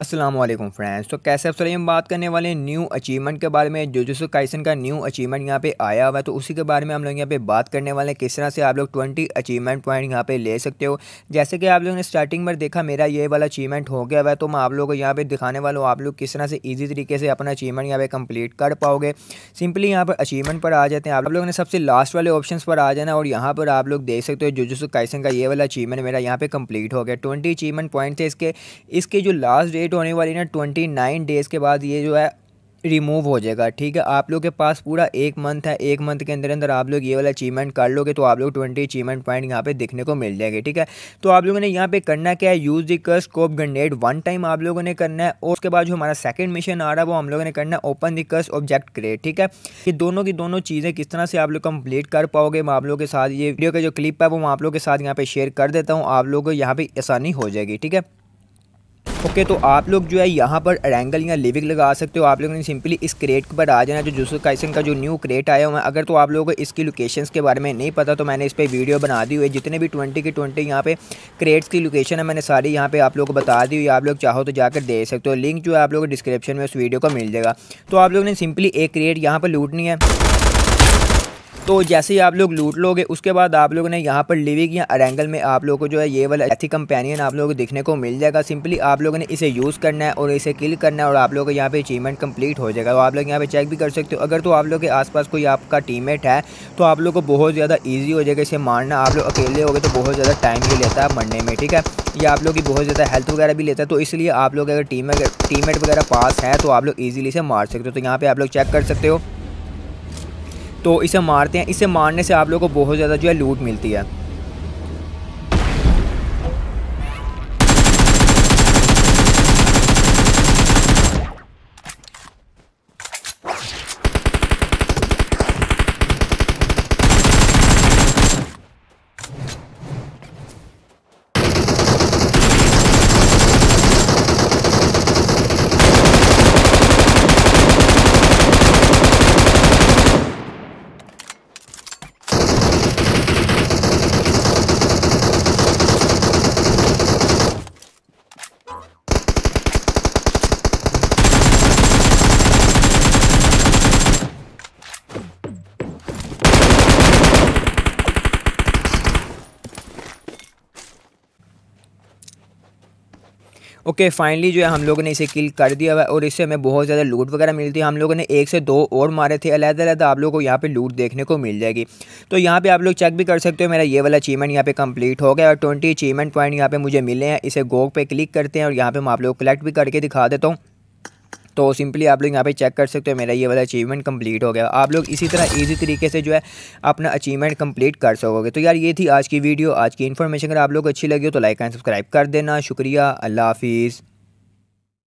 Aslam friends तो कैसे अफसर हम बात करने वाले न्यू अचीवमेंट के बारे में जो जो काइसन का न्यू अचीवमेंट यहाँ पे आया हुआ है तो उसी के बारे में हम लोग यहाँ पे बात करने वाले हैं किस तरह से आप लोग ट्वेंटी अचीवमेंट पॉइंट यहाँ पे ले सकते हो जैसे कि आप लोगों ने स्टार्टिंग में देखा मेरा ये वाला अचीवमेंट हो गया हुआ है तो मैं आप लोगों को यहाँ पे दिखाने वाला हूँ आप लोग किस तरह से ईजी तरीके से अपना अचीवमेंट यहाँ पे कम्प्लीट कर पाओगे सिंपली यहाँ पर अचीवमेंट पर आ जाते हैं आप लोगों ने सबसे लास्ट वाले ऑप्शन पर आ जाना और यहाँ पर आप लोग देख सकते हो जो जो काइसन का ये वाला अचीवमेंट मेरा यहाँ पर कम्प्लीट हो गया ट्वेंटी अचीवमेंट पॉइंट थे इसके इसके जो लास्ट डेट डेट होने वाली ना ट्वेंटी नाइन डेज़ के बाद ये जो है रिमूव हो जाएगा ठीक है आप लोग के पास पूरा एक मंथ है एक मंथ के अंदर अंदर आप लोग ये वाला अचीवमेंट कर लोगे तो आप लोग ट्वेंटी अचीवमेंट पॉइंट यहाँ पे देखने को मिल जाएंगे ठीक है तो आप लोगों ने यहाँ पे करना क्या है use the curse cope grenade one time आप लोगों ने करना है और उसके बाद जो हमारा सेकेंड मिशन आ रहा है वो हम लोगों ने करना है open the curse object create ठीक है ये दोनों की दोनों चीज़ें किस तरह से आप लोग कंप्लीट कर पाओगे मैं आप लोगों के साथ ये वीडियो का जो क्लिप है वो मैं आप लोग के साथ यहाँ पे शेयर कर देता हूँ आप लोग को यहाँ पर आसानी हो जाएगी ठीक है ओके तो आप लोग जो है यहाँ पर एंगल या लिविक लगा सकते हो आप लोगों ने सिंपली इस क्रेट पर आ जाना जो जूसो काइसन का जो न्यू क्रेट आया हुआ है अगर तो आप लोगों को इसकी लोकेशंस के बारे में नहीं पता तो मैंने इस पर वीडियो बना दी हुई है जितने भी ट्वेंटी की ट्वेंटी यहाँ पे क्रेट्स की लोकेशन है मैंने सारी यहाँ पर आप लोगों को बता दी हुई आप लोग चाहो तो जाकर दे सकते हो लिंक जो है आप लोग को डिस्क्रिप्शन में उस वीडियो को मिल जाएगा तो आप लोगों ने सिंपली एक क्रेट यहाँ पर लूटनी है तो जैसे ही आप लोग लूट लोगे उसके बाद आप लोगों ने यहाँ पर लिविंग या अरेंगल में आप लोगों को जो है ये वाला एथी कंपेनियन आप लोगों को देखने को मिल जाएगा सिंपली आप लोगों ने इसे यूज़ करना है और इसे किल करना है और आप लोगों को यहाँ पे अचीवमेंट कंप्लीट हो जाएगा तो आप लोग यहाँ पे चेक भी कर सकते हो अगर तो आप लोग के आस कोई आपका टीम है तो आप लोग को बहुत ज़्यादा ईजी हो जाएगा इसे मारना आप लोग अकेले हो तो बहुत ज़्यादा टाइम भी लेता है मरने में ठीक है या आप लोग की बहुत ज़्यादा हेल्थ वगैरह भी लेता है तो इसलिए आप लोग अगर टीम टीम वगैरह पास है तो आप लोग ईजिली से मार सकते हो तो यहाँ पर आप लोग चेक कर सकते हो तो इसे मारते हैं इसे मारने से आप लोगों को बहुत ज़्यादा जो है लूट मिलती है ओके फाइनली जो है हम लोगों ने इसे किल कर दिया हुआ और इससे हमें बहुत ज़्यादा लूट वगैरह मिलती है हम लोगों ने एक से दो और मारे थे अलग अलग आप लोगों को यहाँ पे लूट देखने को मिल जाएगी तो यहाँ पे आप लोग चेक भी कर सकते हो मेरा ये वाला अचीवमेंट यहाँ पे कंप्लीट हो गया और ट्वेंटी अचीवमेंट पॉइंट यहाँ पे मुझे मिले हैं इसे गोग पे क्लिक करते हैं और यहाँ पे मैं आप लोग कलेक्ट भी करके दिखा देता हूँ तो सिंपली आप लोग यहाँ पे चेक कर सकते हो मेरा ये वाला अचीवमेंट कंप्लीट हो गया आप लोग इसी तरह इजी तरीके से जो है अपना अचीवमेंट कंप्लीट कर सकोगे तो यार ये थी आज की वीडियो आज की इन्फॉर्मेशन अगर आप लोग अच्छी लगी हो तो लाइक एंड सब्सक्राइब कर देना शुक्रिया अल्लाह हाफिज़